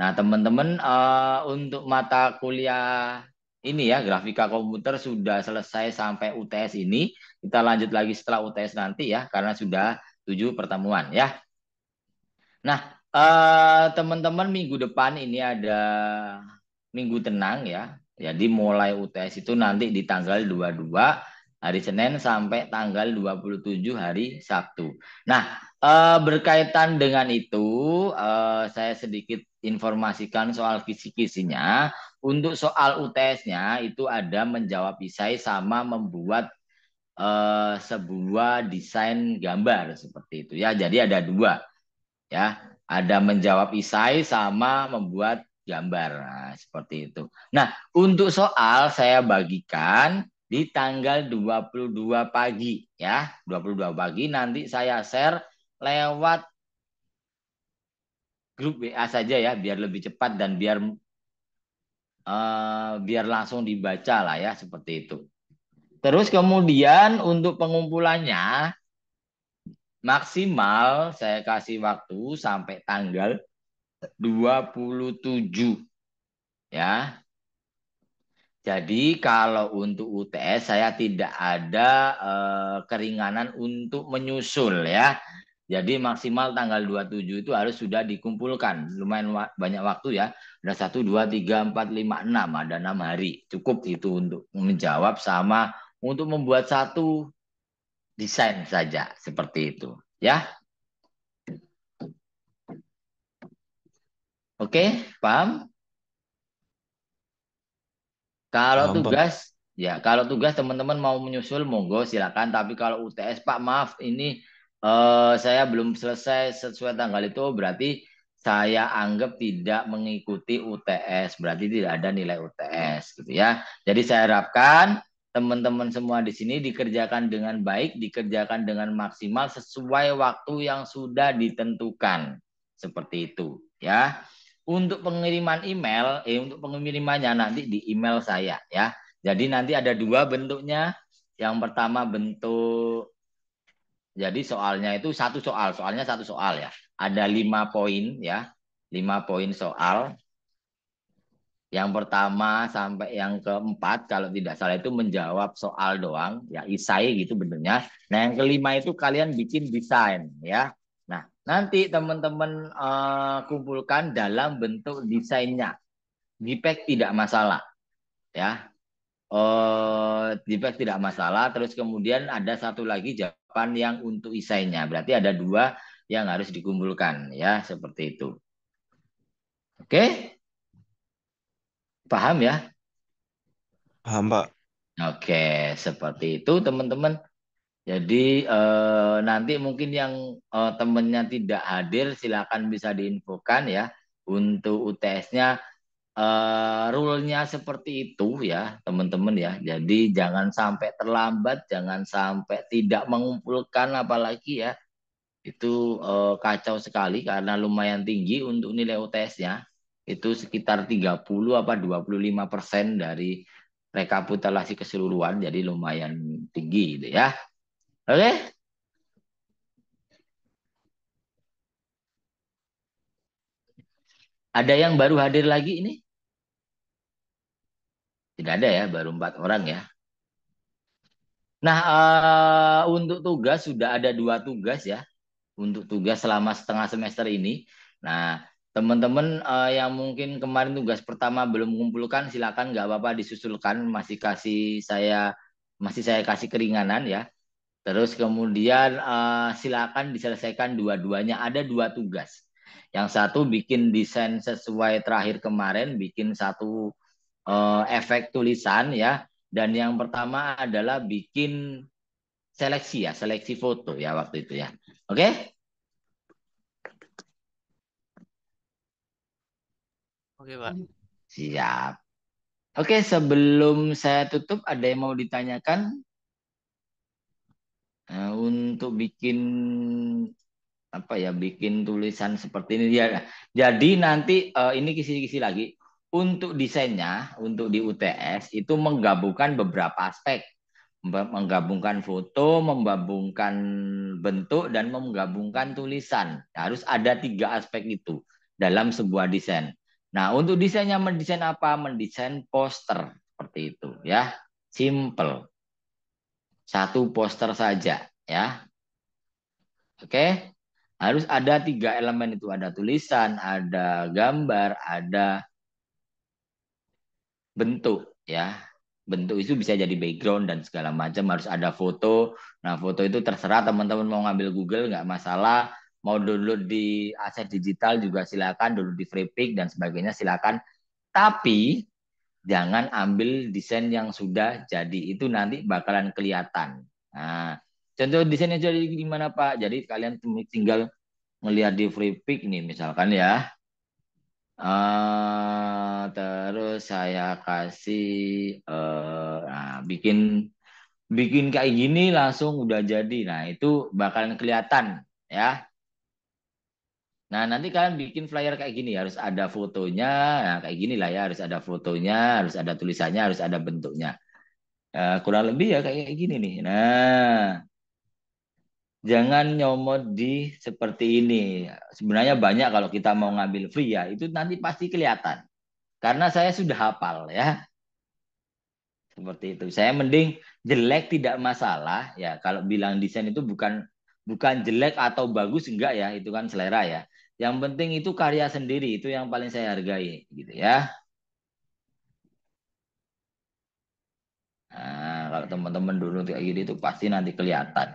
nah teman-teman uh, untuk mata kuliah ini ya grafika komputer sudah selesai sampai UTS ini kita lanjut lagi setelah UTS nanti ya karena sudah tujuh pertemuan ya Nah, teman eh, teman-teman minggu depan ini ada minggu tenang ya. Jadi mulai UTS itu nanti di tanggal 22 hari Senin sampai tanggal 27 hari Sabtu. Nah, uh, berkaitan dengan itu uh, saya sedikit informasikan soal kisi-kisinya. Untuk soal UTS-nya itu ada menjawab isai sama membuat uh, sebuah desain gambar seperti itu ya. Jadi ada dua ya ada menjawab isai sama membuat gambar nah, seperti itu. Nah, untuk soal saya bagikan di tanggal 22 pagi ya. 22 pagi nanti saya share lewat grup WA saja ya biar lebih cepat dan biar uh, biar langsung dibaca lah ya seperti itu. Terus kemudian untuk pengumpulannya maksimal saya kasih waktu sampai tanggal 27 ya. Jadi kalau untuk UTS saya tidak ada eh, keringanan untuk menyusul ya. Jadi maksimal tanggal 27 itu harus sudah dikumpulkan. Lumayan wa banyak waktu ya. Ada 1, 2, 3, 4, 5, 6. Ada 6 hari. Cukup itu untuk menjawab sama untuk membuat satu desain saja seperti itu ya Oke, paham? Kalau paham, tugas, ya kalau tugas teman-teman mau menyusul monggo silakan. Tapi kalau UTS Pak maaf ini uh, saya belum selesai sesuai tanggal itu berarti saya anggap tidak mengikuti UTS berarti tidak ada nilai UTS gitu ya. Jadi saya harapkan teman-teman semua di sini dikerjakan dengan baik, dikerjakan dengan maksimal sesuai waktu yang sudah ditentukan. Seperti itu, ya. Untuk pengiriman email, eh untuk pengirimannya nanti di email saya, ya. Jadi nanti ada dua bentuknya. Yang pertama bentuk jadi soalnya itu satu soal, soalnya satu soal ya. Ada lima poin ya, lima poin soal. Yang pertama sampai yang keempat kalau tidak salah itu menjawab soal doang ya isai gitu bentuknya. Nah yang kelima itu kalian bikin desain ya. Nah nanti teman-teman uh, kumpulkan dalam bentuk desainnya. dipek tidak masalah ya. Uh, tidak masalah. Terus kemudian ada satu lagi jawaban yang untuk isainya. Berarti ada dua yang harus dikumpulkan ya seperti itu. Oke. Okay? Paham ya? Paham, Pak. Oke, seperti itu teman-teman. Jadi eh, nanti mungkin yang eh, temennya tidak hadir silakan bisa diinfokan ya untuk UTS-nya eh, rule-nya seperti itu ya teman-teman ya. Jadi jangan sampai terlambat, jangan sampai tidak mengumpulkan apalagi ya. Itu eh, kacau sekali karena lumayan tinggi untuk nilai UTS-nya itu sekitar 30 apa 25 persen dari rekapitulasi keseluruhan jadi lumayan tinggi gitu ya oke okay? ada yang baru hadir lagi ini tidak ada ya baru empat orang ya nah uh, untuk tugas sudah ada dua tugas ya untuk tugas selama setengah semester ini nah teman-teman uh, yang mungkin kemarin tugas pertama belum mengumpulkan silakan nggak apa-apa disusulkan masih kasih saya masih saya kasih keringanan ya terus kemudian uh, silakan diselesaikan dua-duanya ada dua tugas yang satu bikin desain sesuai terakhir kemarin bikin satu uh, efek tulisan ya dan yang pertama adalah bikin seleksi ya seleksi foto ya waktu itu ya oke okay? Oke, Pak. Iya. Siap. Oke, sebelum saya tutup, ada yang mau ditanyakan? Nah, untuk bikin apa ya, bikin tulisan seperti ini. Ya, jadi nanti eh, ini kisi-kisi lagi. Untuk desainnya, untuk di UTS itu menggabungkan beberapa aspek menggabungkan foto, menggabungkan bentuk, dan menggabungkan tulisan. Harus ada tiga aspek itu dalam sebuah desain. Nah, untuk desainnya mendesain apa? Mendesain poster seperti itu ya. Simple. Satu poster saja ya. Oke. Harus ada tiga elemen itu, ada tulisan, ada gambar, ada bentuk ya. Bentuk itu bisa jadi background dan segala macam, harus ada foto. Nah, foto itu terserah teman-teman mau ngambil Google nggak masalah mau dulu di aset digital juga silakan dulu di Freepik dan sebagainya silakan tapi jangan ambil desain yang sudah jadi itu nanti bakalan kelihatan nah contoh desainnya jadi gimana Pak jadi kalian tinggal melihat di Freepik nih misalkan ya uh, terus saya kasih uh, nah, bikin bikin kayak gini langsung udah jadi nah itu bakalan kelihatan ya Nah, nanti kalian bikin flyer kayak gini, harus ada fotonya, nah, kayak gini lah ya, harus ada fotonya, harus ada tulisannya, harus ada bentuknya. Nah, kurang lebih ya kayak gini nih. Nah, jangan nyomot di seperti ini. Sebenarnya banyak kalau kita mau ngambil free ya, itu nanti pasti kelihatan. Karena saya sudah hafal ya. Seperti itu. Saya mending jelek tidak masalah ya. Kalau bilang desain itu bukan bukan jelek atau bagus enggak ya, itu kan selera ya yang penting itu karya sendiri, itu yang paling saya hargai, gitu ya. Nah, kalau teman-teman dulu kayak gini itu pasti nanti kelihatan.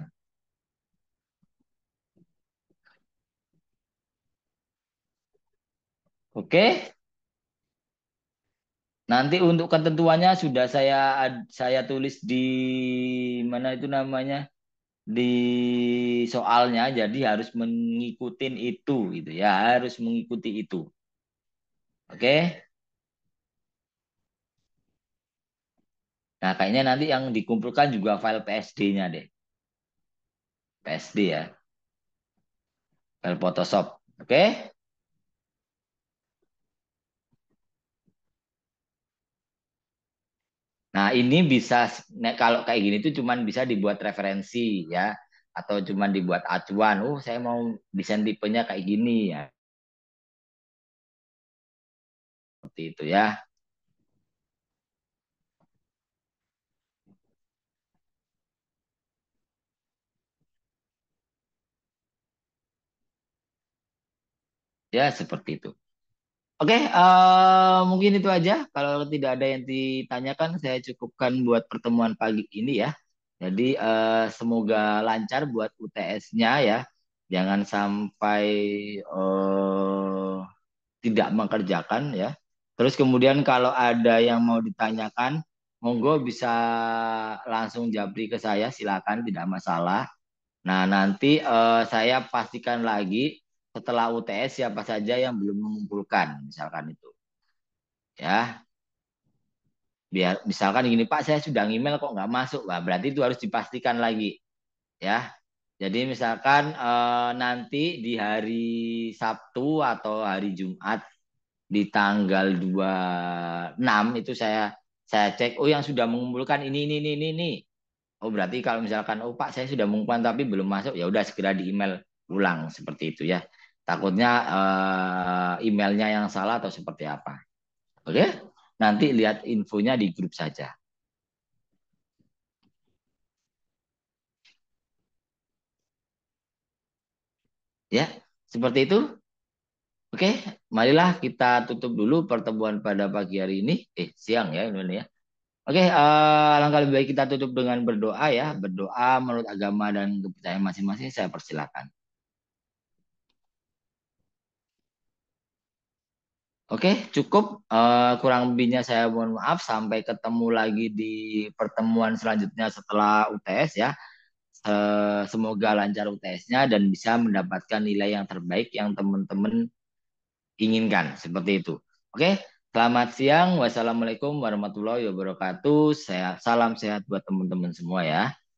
Oke. Nanti untuk ketentuannya sudah saya saya tulis di mana itu namanya? di soalnya jadi harus mengikuti itu gitu ya harus mengikuti itu oke okay? nah kayaknya nanti yang dikumpulkan juga file PSD-nya deh PSD ya file Photoshop oke okay? Nah, ini bisa kalau kayak gini tuh cuman bisa dibuat referensi ya atau cuman dibuat acuan. Oh, saya mau desain tipenya kayak gini ya. Seperti itu ya. Ya, seperti itu. Oke, okay, uh, eh, mungkin itu aja. Kalau tidak ada yang ditanyakan, saya cukupkan buat pertemuan pagi ini ya. Jadi uh, semoga lancar buat UTS-nya ya. Jangan sampai uh, tidak mengerjakan ya. Terus kemudian kalau ada yang mau ditanyakan, monggo bisa langsung jabri ke saya, silakan tidak masalah. Nah nanti uh, saya pastikan lagi setelah UTS siapa saja yang belum mengumpulkan misalkan itu ya biar misalkan gini Pak saya sudah email kok nggak masuk Pak berarti itu harus dipastikan lagi ya jadi misalkan e, nanti di hari Sabtu atau hari Jumat di tanggal 26 itu saya saya cek oh yang sudah mengumpulkan ini ini ini ini, ini. oh berarti kalau misalkan oh Pak saya sudah mengumpulkan tapi belum masuk ya udah segera di email ulang seperti itu ya Takutnya uh, emailnya yang salah atau seperti apa. Oke, nanti lihat infonya di grup saja. Ya, seperti itu. Oke, marilah kita tutup dulu pertemuan pada pagi hari ini. Eh, siang ya ini ya. Oke, uh, alangkah lebih baik kita tutup dengan berdoa ya. Berdoa menurut agama dan kepercayaan masing-masing saya persilakan. Oke, cukup. Uh, kurang lebihnya saya mohon maaf. Sampai ketemu lagi di pertemuan selanjutnya setelah UTS ya. Uh, semoga lancar UTS-nya dan bisa mendapatkan nilai yang terbaik yang teman-teman inginkan. Seperti itu. Oke, selamat siang. Wassalamualaikum warahmatullahi wabarakatuh. Saya, salam sehat buat teman-teman semua ya.